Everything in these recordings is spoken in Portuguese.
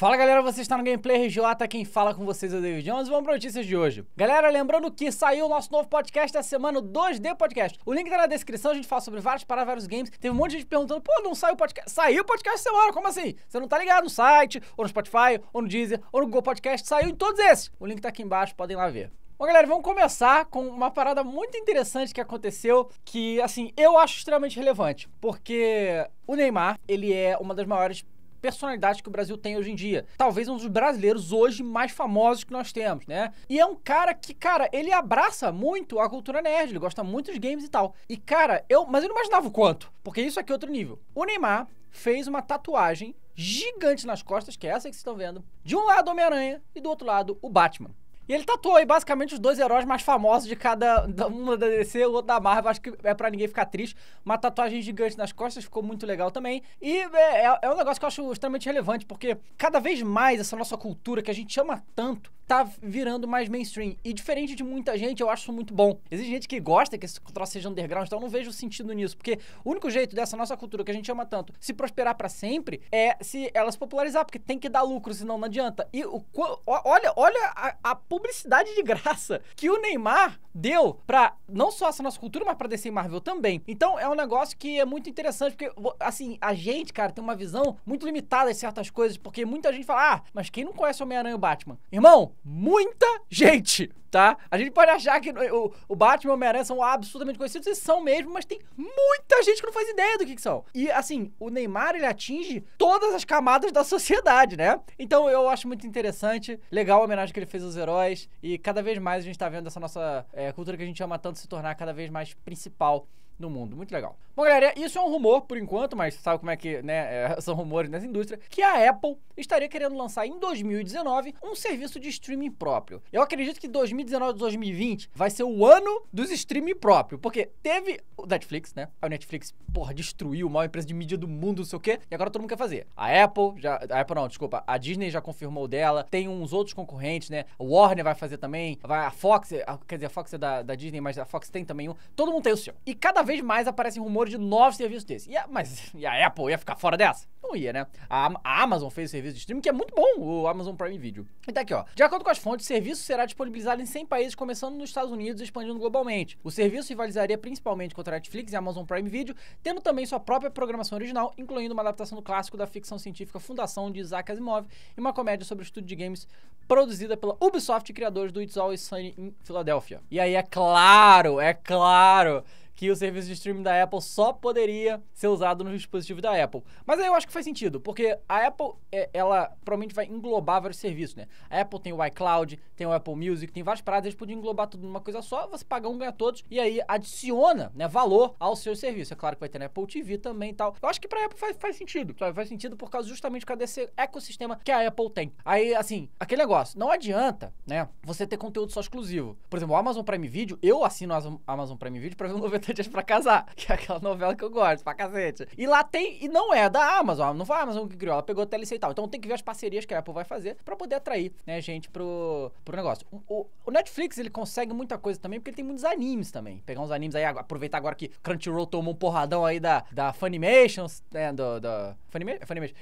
Fala galera, você está no Gameplay RJ, quem fala com vocês é o David Jones vamos para notícias de hoje. Galera, lembrando que saiu o nosso novo podcast da semana, o 2D Podcast. O link tá na descrição, a gente fala sobre vários para vários games. Teve um monte de gente perguntando, pô, não saiu o podcast? Saiu o podcast semana, como assim? Você não tá ligado no site, ou no Spotify, ou no Deezer, ou no Google Podcast, saiu em todos esses. O link tá aqui embaixo, podem lá ver. Bom, galera, vamos começar com uma parada muito interessante que aconteceu, que, assim, eu acho extremamente relevante, porque o Neymar, ele é uma das maiores personalidade que o Brasil tem hoje em dia. Talvez um dos brasileiros hoje mais famosos que nós temos, né? E é um cara que, cara, ele abraça muito a cultura nerd, ele gosta muito de games e tal. E, cara, eu. Mas eu não imaginava o quanto, porque isso aqui é outro nível. O Neymar fez uma tatuagem gigante nas costas, que é essa que vocês estão vendo. De um lado, Homem-Aranha, e do outro lado, o Batman. E ele tatuou aí basicamente os dois heróis mais famosos de cada. Uma da DC, o outro da Marvel. Acho que é para ninguém ficar triste. Uma tatuagem gigante nas costas ficou muito legal também. E é, é, é um negócio que eu acho extremamente relevante, porque cada vez mais essa nossa cultura que a gente ama tanto tá virando mais mainstream. E diferente de muita gente, eu acho muito bom. Existe gente que gosta que esse troço seja underground, então eu não vejo sentido nisso. Porque o único jeito dessa nossa cultura que a gente ama tanto se prosperar para sempre é se ela se popularizar, porque tem que dar lucro, senão não adianta. E o, olha, olha a, a publicidade de graça que o Neymar deu para não só essa nossa cultura, mas para DC e Marvel também. Então é um negócio que é muito interessante, porque assim, a gente, cara, tem uma visão muito limitada de certas coisas, porque muita gente fala: "Ah, mas quem não conhece Homem-Aranha e o Batman?". Irmão, muita gente tá? A gente pode achar que o, o Batman e o Homem-Aranha são absolutamente conhecidos, e são mesmo, mas tem muita gente que não faz ideia do que, que, são. E, assim, o Neymar, ele atinge todas as camadas da sociedade, né? Então, eu acho muito interessante, legal a homenagem que ele fez aos heróis, e cada vez mais a gente está vendo essa nossa é, cultura que a gente ama tanto se tornar cada vez mais principal no mundo. Muito legal. Bom, galera, isso é um rumor por enquanto, mas sabe como é que né, é, são rumores nessa indústria, que a Apple estaria querendo lançar em 2019 um serviço de streaming próprio. Eu acredito que 2019 2020 vai ser o ano dos streaming próprio, porque teve o Netflix, né? A Netflix, porra, destruiu a maior empresa de mídia do mundo, não sei o quê, e agora todo mundo quer fazer. A Apple, já, a Apple não, desculpa, a Disney já confirmou dela, tem uns outros concorrentes, né? A Warner vai fazer também, vai a Fox, a, quer dizer, a Fox é da, da Disney, mas a Fox tem também um. Todo mundo tem o seu. E cada vez mais aparecem rumores de nove serviços desses. E a, mas e a Apple ia ficar fora dessa? Não ia, né? A, a Amazon fez o serviço de streaming, que é muito bom, o Amazon Prime Video. E tá aqui, ó. De acordo com as fontes, o serviço será disponibilizado em 100 países, começando nos Estados Unidos e expandindo globalmente. O serviço rivalizaria principalmente contra a Netflix e a Amazon Prime Video, tendo também sua própria programação original, incluindo uma adaptação do clássico da ficção científica Fundação de Isaac Asimov e uma comédia sobre o estúdio de games produzida pela Ubisoft e criadores do It's Always Sunny em Filadélfia. E aí, é claro, é claro que o serviço de streaming da Apple só poderia ser usado no dispositivo da Apple. Mas aí eu acho que faz sentido, porque a Apple, é, ela provavelmente vai englobar vários serviços, né? A Apple tem o iCloud, tem o Apple Music, tem várias paradas, eles podiam englobar tudo numa coisa só, você paga um, ganha todos, e aí adiciona, né, valor ao seu serviço. É claro que vai ter na Apple TV também e tal. Eu acho que pra Apple faz, faz sentido, Faz sentido por causa justamente por causa desse ecossistema que a Apple tem. Aí, assim, aquele negócio, não adianta, né, você ter conteúdo só exclusivo. Por exemplo, o Amazon Prime Video, eu assino o Amazon Prime Video pra ver o 90 Dias é para Casar, que é aquela novela que eu gosto pra cacete. E lá tem, e não é da Amazon, não foi a Amazon que criou, ela pegou a TLC e tal. Então tem que ver as parcerias que a Apple vai fazer para poder atrair, né, gente pro, pro negócio. O, o, Netflix, ele consegue muita coisa também, porque ele tem muitos animes também. Pegar uns animes aí, aproveitar agora que Crunchyroll tomou um porradão aí da, da Funimation, né, do, do Funimation, Funimation,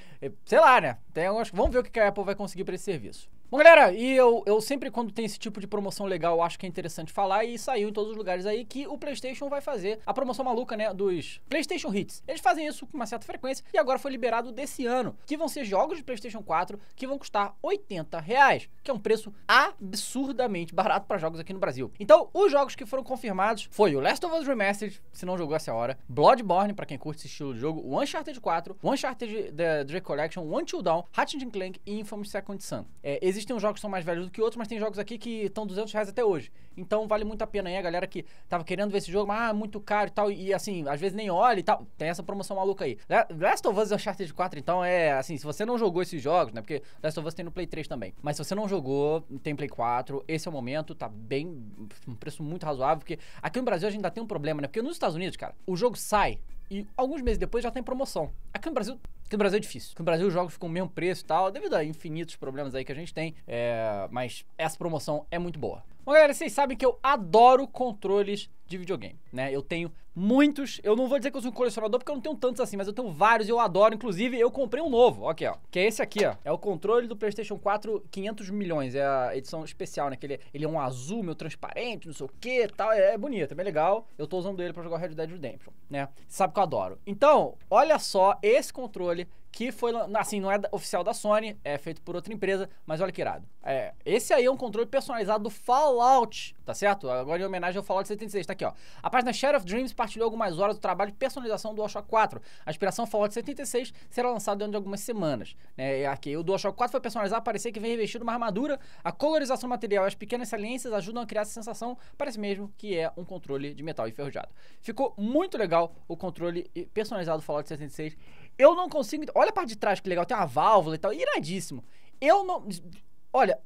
sei lá, né, tem acho vamos ver o que a Apple vai conseguir pra esse serviço. Bom, galera, e eu, eu sempre quando tem esse tipo de promoção legal, acho que é interessante falar e saiu em todos os lugares aí que o PlayStation vai fazer a promoção maluca, né, dos PlayStation Hits. Eles fazem isso com uma certa frequência e agora foi liberado desse ano, que vão ser jogos de PlayStation 4 que vão custar 80 reais, que é um preço absurdamente barato para jogos aqui no Brasil. Então, os jogos que foram confirmados foi o Last of Us Remastered, se não jogou essa hora, Bloodborne, para quem curte esse estilo de jogo, o Uncharted 4, o Uncharted The Drake Collection, o Until Dawn, Ratchet Clank e Infamous Second Son. É, existem uns jogos que são mais velhos do que outros, mas tem jogos aqui que estão 200 reais até hoje. Então vale muito a pena aí a galera que tava querendo ver esse jogo, mas ah, muito caro e tal, e assim, às vezes nem olha e tal. Tem essa promoção maluca aí. Last of Us é Uncharted 4, então é assim, se você não jogou esses jogos, né? Porque Last of Us tem no Play 3 também. Mas se você não jogou, tem Play 4, esse é o momento, tá bem, um preço muito razoável, porque aqui no Brasil a gente ainda tem um problema, né? Porque nos Estados Unidos, cara, o jogo sai e alguns meses depois já tá em promoção. Aqui no Brasil Aqui no Brasil é difícil. Aqui no Brasil os jogos ficam o mesmo preço e tal, devido a infinitos problemas aí que a gente tem. É... mas essa promoção é muito boa. Bom, galera, vocês sabem que eu adoro controles de videogame, né? Eu tenho muitos, eu não vou dizer que eu sou um colecionador porque eu não tenho tantos assim, mas eu tenho vários e eu adoro. Inclusive, eu comprei um novo, ok, ó, que é esse aqui, ó. É o controle do PlayStation 4 500 milhões, é a edição especial, né? Que ele, é, ele é um azul, meio transparente, não sei o que tal. É, é bonito, é bem legal. Eu tô usando ele para jogar Red Dead Redemption, né? Sabe que eu adoro. Então, olha só esse controle que foi, assim, não é oficial da Sony, é feito por outra empresa, mas olha que irado. É, esse aí é um controle personalizado do Fallout, tá certo? Agora em homenagem ao Fallout 76, tá aqui, ó. A página Share of Dreams partilhou algumas horas do trabalho de personalização do DualShock 4. A inspiração Fallout 76 será lançada dentro de algumas semanas. Né? E aqui, o DualShock 4 foi personalizado para parecer que vem revestido uma armadura. A colorização do material e as pequenas saliências ajudam a criar essa sensação, parece mesmo que é um controle de metal enferrujado. Ficou muito legal o controle personalizado do Fallout 76 eu não consigo. Olha a parte de trás que legal, tem uma válvula e tal. Iradíssimo. Eu não. Olha,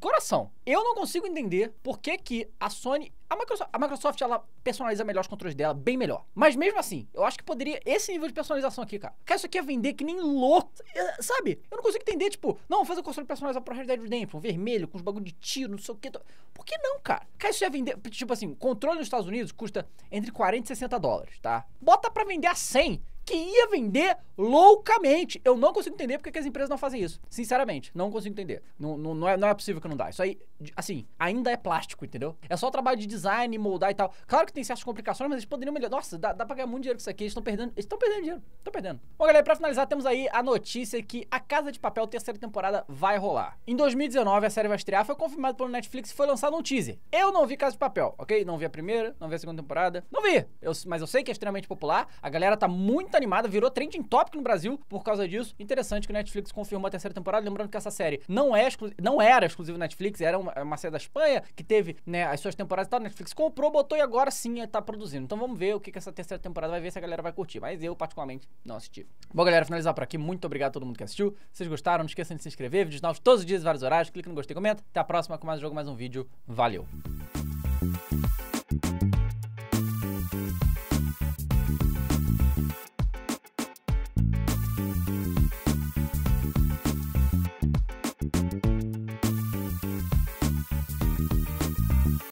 coração, eu não consigo entender por que, que a Sony. A Microsoft, a Microsoft, ela personaliza melhor os controles dela, bem melhor. Mas mesmo assim, eu acho que poderia. Esse nível de personalização aqui, cara. Cara, isso aqui é vender que nem louco. É, sabe? Eu não consigo entender, tipo, não, fazer o console personalizado pro Red Dead Redemption, vermelho, com os bagulho de tiro, não sei o que. Por que não, cara? Cara, isso ia é vender. Tipo assim, controle nos Estados Unidos custa entre 40 e 60 dólares, tá? Bota pra vender a 100 que ia vender loucamente. Eu não consigo entender porque as empresas não fazem isso. Sinceramente, não consigo entender. Não, não, não, é, não é possível que não dá. Isso aí, assim, ainda é plástico, entendeu? É só trabalho de design, moldar e tal. Claro que tem certas complicações, mas eles poderiam melhorar. Nossa, dá, dá pra ganhar muito dinheiro com isso aqui. Eles estão perdendo. Eles estão perdendo dinheiro. Estão perdendo. Bom, galera, pra finalizar, temos aí a notícia que a Casa de Papel, terceira temporada, vai rolar. Em 2019, a série vai estrear, foi confirmado pelo Netflix e foi lançado um teaser. Eu não vi Casa de Papel, ok? Não vi a primeira, não vi a segunda temporada. Não vi, eu, mas eu sei que é extremamente popular. A galera tá muito animada, virou trending topic no Brasil por causa disso. Interessante que o Netflix confirmou a terceira temporada, lembrando que essa série não, é exclu... não era exclusiva Netflix, era uma, é uma, série da Espanha que teve né, as suas temporadas e tal. Netflix comprou, botou e agora sim está é, produzindo. Então vamos ver o que, que essa terceira temporada vai ver, se a galera vai curtir. Mas eu, particularmente, não assisti. Bom, galera, finalizar por aqui. Muito obrigado a todo mundo que assistiu. Vocês gostaram? Não esqueçam de se inscrever. Vídeos novos todos os dias, vários horários. clique no gostei, comenta. Até a próxima com mais um jogo, mais um vídeo. Valeu!